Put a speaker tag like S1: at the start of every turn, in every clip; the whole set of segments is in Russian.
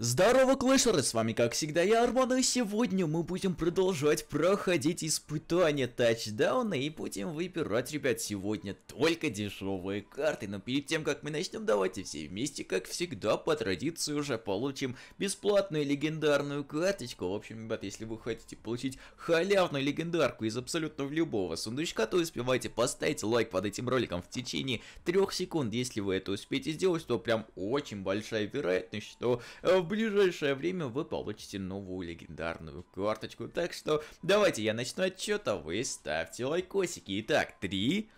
S1: Здорово, клэшеры, с вами как всегда я, Арман, и сегодня мы будем продолжать проходить испытания тачдауна и будем выбирать, ребят, сегодня только дешевые карты. Но перед тем, как мы начнем, давайте все вместе, как всегда, по традиции уже получим бесплатную легендарную карточку. В общем, ребят, если вы хотите получить халявную легендарку из абсолютно любого сундучка, то успевайте поставить лайк под этим роликом в течение трех секунд. Если вы это успеете сделать, то прям очень большая вероятность, что э, ближайшее время вы получите новую легендарную карточку. Так что давайте я начну отчет, а вы ставьте лайкосики. Итак, 3,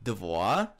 S1: 2,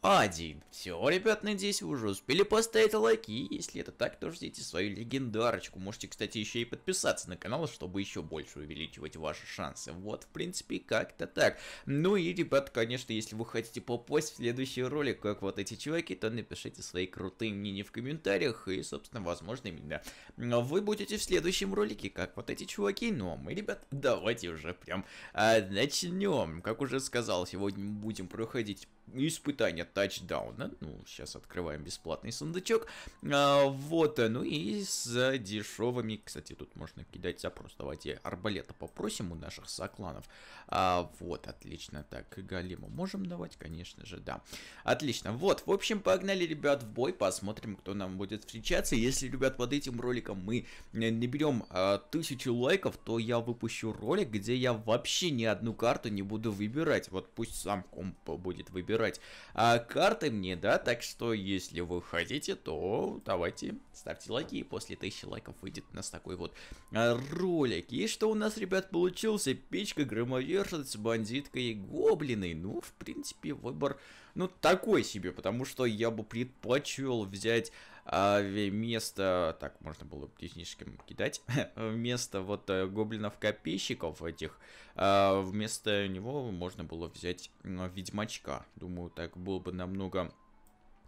S1: один. Все, ребят, надеюсь, вы уже успели поставить лайки. Если это так, то ждите свою легендарочку. Можете, кстати, еще и подписаться на канал, чтобы еще больше увеличивать ваши шансы. Вот, в принципе, как-то так. Ну и, ребят, конечно, если вы хотите попасть в следующий ролик, как вот эти чуваки, то напишите свои крутые мнения в комментариях. И, собственно, возможно, именно вы будете в следующем ролике, как вот эти чуваки. Ну, а мы, ребят, давайте уже прям а, начнем. Как уже сказал, сегодня мы будем проходить испытания тачдауна. Ну, сейчас открываем бесплатный сундучок. А, вот, э, ну и с дешевыми, кстати, тут можно кидать запрос. Давайте арбалета попросим у наших сокланов. А, вот, отлично. Так, голему можем давать, конечно же, да. Отлично. Вот, в общем, погнали, ребят, в бой. Посмотрим, кто нам будет встречаться. Если, ребят, под этим роликом мы э, наберем а, тысячу лайков, то я выпущу ролик, где я вообще ни одну карту не буду выбирать. Вот пусть сам комп будет выбирать. А, карты мне, да, так что если вы хотите, то давайте ставьте лайки, и после 1000 лайков выйдет у нас такой вот а, ролик. И что у нас, ребят, получился? Печка, громовержец, бандитка и гоблины. Ну, в принципе, выбор, ну, такой себе, потому что я бы предпочел взять а, вместо, так можно было техническим кидать, вместо вот э, гоблинов-копейщиков этих, а, вместо него можно было взять ведьмачка. Думаю, так было бы намного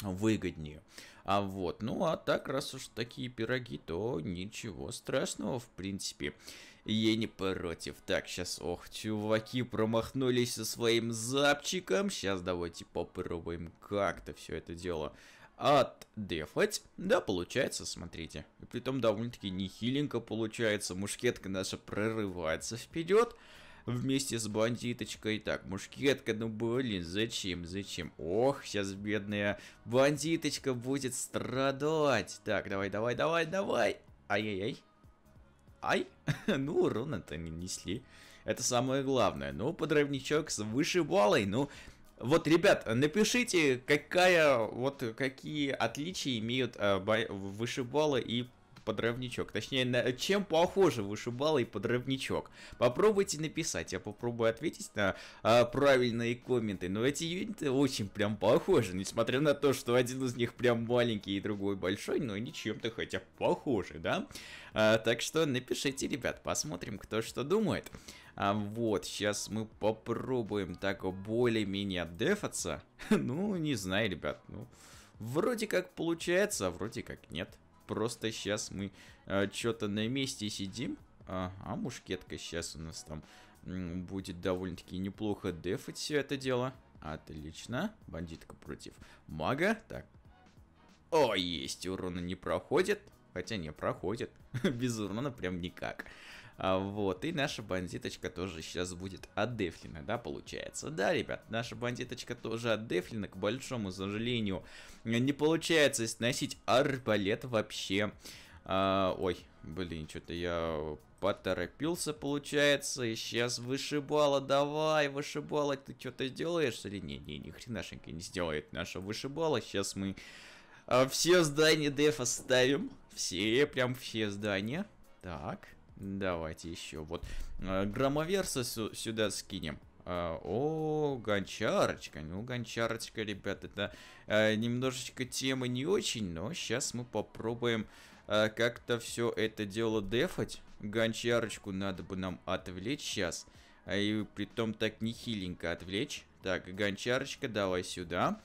S1: выгоднее. А вот, ну а так, раз уж такие пироги, то ничего страшного, в принципе. Я не против. Так, сейчас, ох, чуваки промахнулись со своим запчиком. Сейчас давайте попробуем как-то все это дело отдефать. Да, получается, смотрите. И притом довольно-таки нехиленько получается. Мушкетка наша прорывается вперед вместе с бандиточкой. Так, мушкетка, ну блин, зачем, зачем? Ох, сейчас бедная бандиточка будет страдать. Так, давай, давай, давай, давай. Ай-яй-яй. Ай, ну урона-то не несли. Это самое главное. Ну, подрывничок с вышибалой, ну, вот, ребят, напишите, какая, вот какие отличия имеют э, вышибалы и подрывничок. Точнее, на чем похожи вышибала и подрывничок. Попробуйте написать, я попробую ответить на а, правильные комменты. Но эти юниты очень прям похожи, несмотря на то, что один из них прям маленький и другой большой, но они чем-то хотя похожи, да? А, так что напишите, ребят, посмотрим, кто что думает. А, вот, сейчас мы попробуем так более-менее дефаться. ну, не знаю, ребят, ну... Вроде как получается, а вроде как нет просто сейчас мы э, что-то на месте сидим. А, а мушкетка сейчас у нас там будет довольно-таки неплохо дефать все это дело. Отлично. Бандитка против мага. Так. О, есть, урона не проходит. Хотя не проходит. Без урона прям никак. А, вот, и наша бандиточка тоже сейчас будет отдефлена, да, получается. Да, ребят, наша бандиточка тоже отдефлена, к большому сожалению. Не получается сносить арбалет вообще. А, ой, блин, что-то я поторопился, получается, и сейчас вышибала, давай, вышибала, ты что-то сделаешь или нет? не, ни хренашенько не сделает наша вышибала, сейчас мы а, все здания дефа ставим, все, прям все здания, так, Давайте еще. Вот э, громоверса сюда скинем. А, о, гончарочка. Ну, гончарочка, ребят, это э, немножечко темы не очень, но сейчас мы попробуем э, как-то все это дело дефать. Гончарочку надо бы нам отвлечь сейчас. А и притом так нехиленько отвлечь. Так, гончарочка, давай Сюда.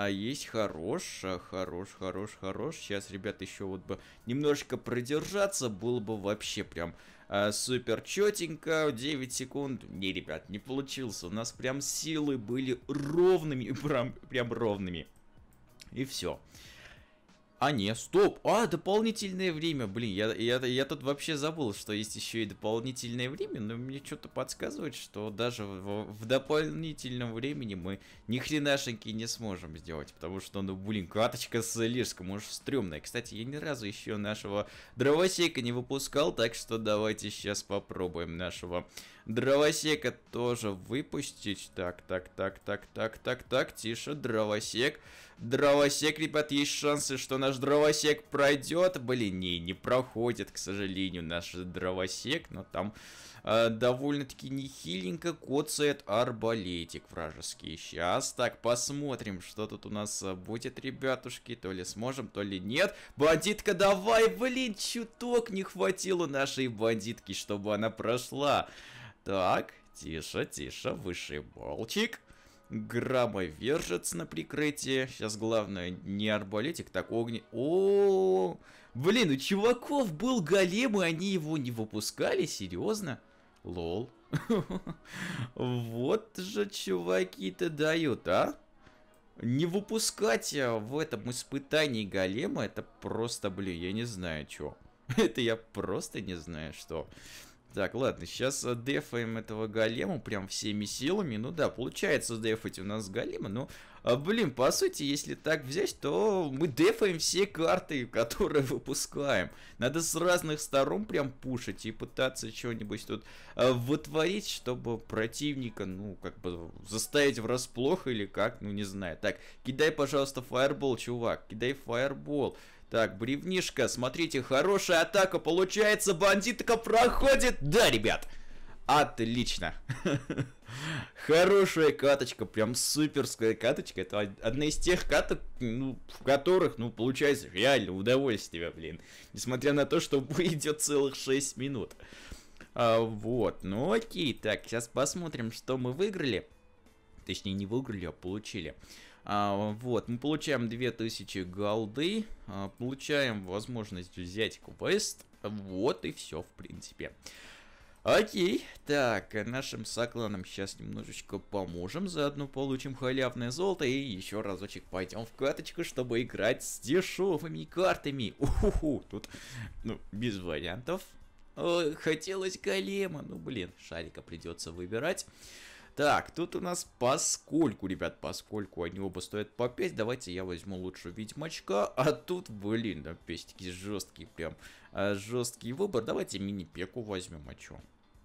S1: А есть хорош, хорош, хорош, хорош. Сейчас, ребят, еще вот бы немножечко продержаться, было бы вообще прям а, супер четенько. 9 секунд. Не, ребят, не получился. У нас прям силы были ровными, прям, прям ровными. И все. А, не, стоп! А, дополнительное время! Блин, я, я, я тут вообще забыл, что есть еще и дополнительное время, но мне что-то подсказывает, что даже в, в дополнительном времени мы ни хренашеньки не сможем сделать, потому что, ну, блин, каточка с Лирском уж стрёмная. Кстати, я ни разу еще нашего дровосека не выпускал, так что давайте сейчас попробуем нашего Дровосека тоже выпустить. Так, так, так, так, так, так, так, тише, дровосек. Дровосек, ребят, есть шансы, что наш дровосек пройдет. Блин, не, не проходит, к сожалению, наш дровосек, но там а, довольно-таки нехиленько коцает арбалетик вражеский. Сейчас так посмотрим, что тут у нас а, будет, ребятушки. То ли сможем, то ли нет. Бандитка, давай, блин, чуток не хватило нашей бандитки, чтобы она прошла. Так, тише, тише, выше, вышибалчик. Грамма вержец на прикрытие. Сейчас главное не арбалетик, так огни. О, -о, -о, -о. блин, у чуваков был голем, и они его не выпускали, серьезно? Лол. Вот же чуваки-то дают, а? Не выпускать а, в этом испытании голема, это просто, блин, я не знаю, что. Это я просто не знаю, что. Так, ладно, сейчас э, дефаем этого голема прям всеми силами. Ну да, получается дефать у нас голема, но а Блин, по сути, если так взять, то мы дефаем все карты, которые выпускаем. Надо с разных сторон прям пушить и пытаться чего-нибудь тут а, вытворить, чтобы противника, ну, как бы заставить врасплох или как, ну, не знаю. Так, кидай, пожалуйста, фаербол, чувак, кидай фаербол. Так, бревнишка, смотрите, хорошая атака получается, бандитка проходит. Да, ребят! Отлично. Хорошая каточка, прям суперская каточка. Это одна из тех каток, ну, в которых, ну, получается реально удовольствие, блин. Несмотря на то, что бой идет целых 6 минут. А, вот, ну окей, так, сейчас посмотрим, что мы выиграли. Точнее, не выиграли, а получили. А, вот, мы получаем 2000 голды, а, получаем возможность взять квест. Вот и все, в принципе. Окей, так, нашим сокланам сейчас немножечко поможем, заодно получим халявное золото и еще разочек пойдем в каточку, чтобы играть с дешевыми картами. Уху, тут, ну, без вариантов. Ой, э, хотелось голема, ну, блин, шарика придется выбирать. Так, тут у нас поскольку, ребят, поскольку они оба стоят по 5, давайте я возьму лучше ведьмачка, а тут, блин, опять-таки жесткий прям, а, жесткий выбор, давайте мини-пеку возьмем, а чё?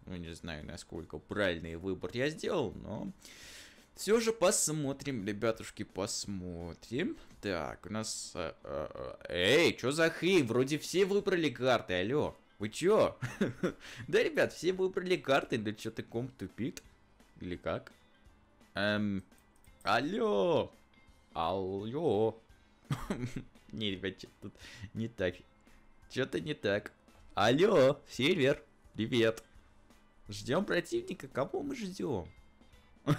S1: Ну, не знаю, насколько правильный выбор я сделал, но... Все же посмотрим, ребятушки, посмотрим. Так, у нас... Э, э, э, эй, что за хрень? Вроде все выбрали карты, алло. Вы чё? да, ребят, все выбрали карты, да чё ты комп тупит? Или как? Эм... Алло! Алло! не, ребят, что тут не так. чё то не так. Алло, Сильвер, привет. Ждем противника, кого мы ждем?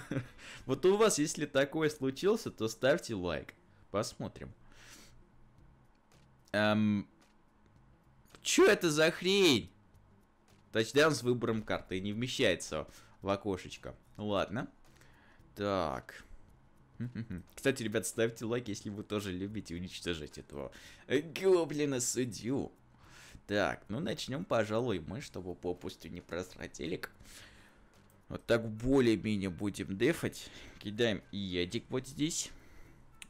S1: Вот у вас, если такое случился, то ставьте лайк. Посмотрим. Эм... Чё это за хрень? Тачдаун с выбором карты не вмещается в окошечко. Ладно. Так. Кстати, ребят, ставьте лайк, если вы тоже любите уничтожить этого гоблина-судью. Так, ну начнем, пожалуй, мы, чтобы попусту не просрать элик. Вот так более-менее будем дефать. Кидаем ядик вот здесь.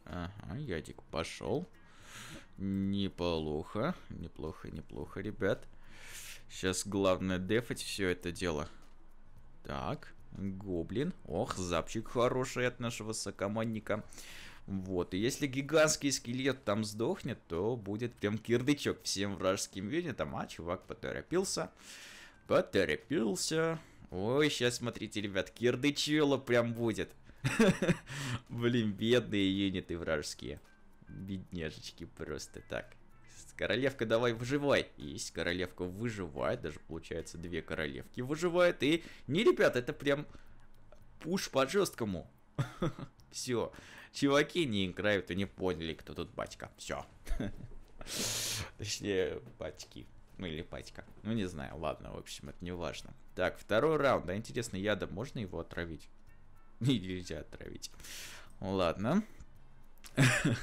S1: Ага, ядик пошел. Неплохо, неплохо, неплохо, ребят. Сейчас главное дефать все это дело. Так, гоблин. Ох, запчик хороший от нашего сокомандника. Вот, и если гигантский скелет там сдохнет, то будет прям кирдычок всем вражеским юнитам. А чувак поторопился, поторопился. Ой, сейчас смотрите, ребят, кирдычело прям будет. Блин, бедные юниты вражеские. Бедняжечки просто так. Королевка давай выживай. Есть королевка выживает, даже получается две королевки выживает. И не, ребят, это прям пуш по жесткому. Все. Чуваки не играют и не поняли, кто тут батька. Все. Точнее, батьки. Ну или патька. Ну не знаю, ладно, в общем, это не важно. Так, второй раунд. Да, интересно, яда можно его отравить? Нельзя отравить. Ладно.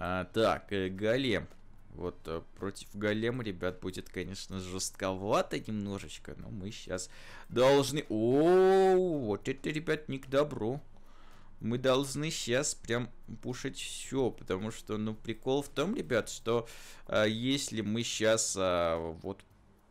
S1: А, так, э, голем. Вот э, против голема, ребят, будет, конечно, жестковато немножечко, но мы сейчас должны... О, вот это, ребят, не к добру мы должны сейчас прям пушить все, потому что, ну, прикол в том, ребят, что э, если мы сейчас э, а, вот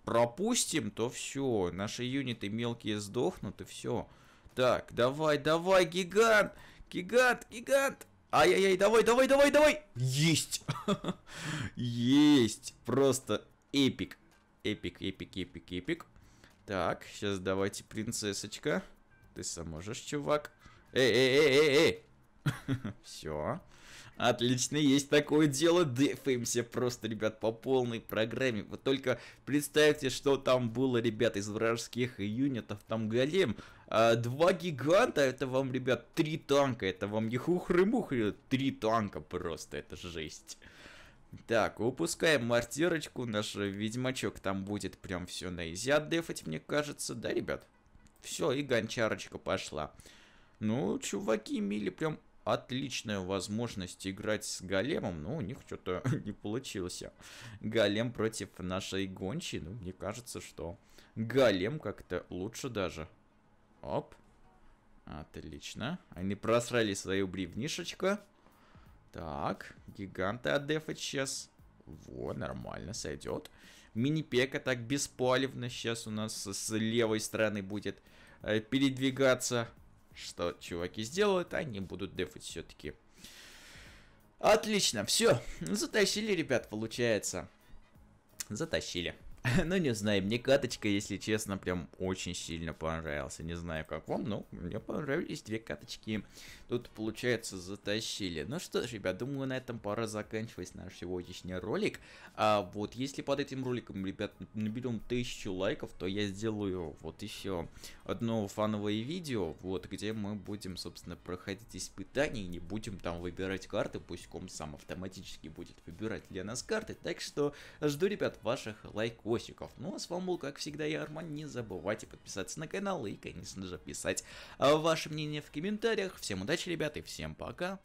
S1: пропустим, то все, наши юниты мелкие сдохнут и все. Так, давай, давай, гигант, гигант, гигант. Ай-яй-яй, давай, давай, давай, давай. Есть. Есть. Просто эпик. Эпик, эпик, эпик, эпик. Так, сейчас давайте, принцессочка. Ты сможешь, чувак. Эй, эй, эй, эй, эй. Все. Отлично, есть такое дело, дефаемся просто, ребят, по полной программе. Вы только представьте, что там было, ребят, из вражеских юнитов, там голем. А, два гиганта, это вам, ребят, три танка, это вам не хухры-мухры, три танка просто, это жесть. Так, выпускаем мортирочку, наш ведьмачок там будет прям все на изя дефать, мне кажется, да, ребят? Все, и гончарочка пошла. Ну, чуваки имели прям отличную возможность играть с големом, но ну, у них что-то не получилось. Голем против нашей гончей, ну, мне кажется, что голем как-то лучше даже. Оп. Отлично. Они просрали свою бревнишечку. Так, гиганты отдефать сейчас. Во, нормально, сойдет. Мини-пека так беспалевно сейчас у нас с левой стороны будет э, передвигаться что чуваки сделают, они будут дефать все-таки. Отлично, все, затащили, ребят, получается. Затащили. Ну, не знаю, мне каточка, если честно, прям очень сильно понравился. Не знаю, как вам, но мне понравились две каточки. Тут, получается, затащили. Ну что ж, ребят, думаю, на этом пора заканчивать наш сегодняшний ролик. А вот если под этим роликом, ребят, наберем тысячу лайков, то я сделаю вот еще одно фановое видео, вот, где мы будем, собственно, проходить испытания и не будем там выбирать карты, пусть ком сам автоматически будет выбирать для нас карты. Так что жду, ребят, ваших лайков видосиков. Ну а с вами был, как всегда, я, Арман. Не забывайте подписаться на канал и, конечно же, писать а, ваше мнение в комментариях. Всем удачи, ребята, и всем пока.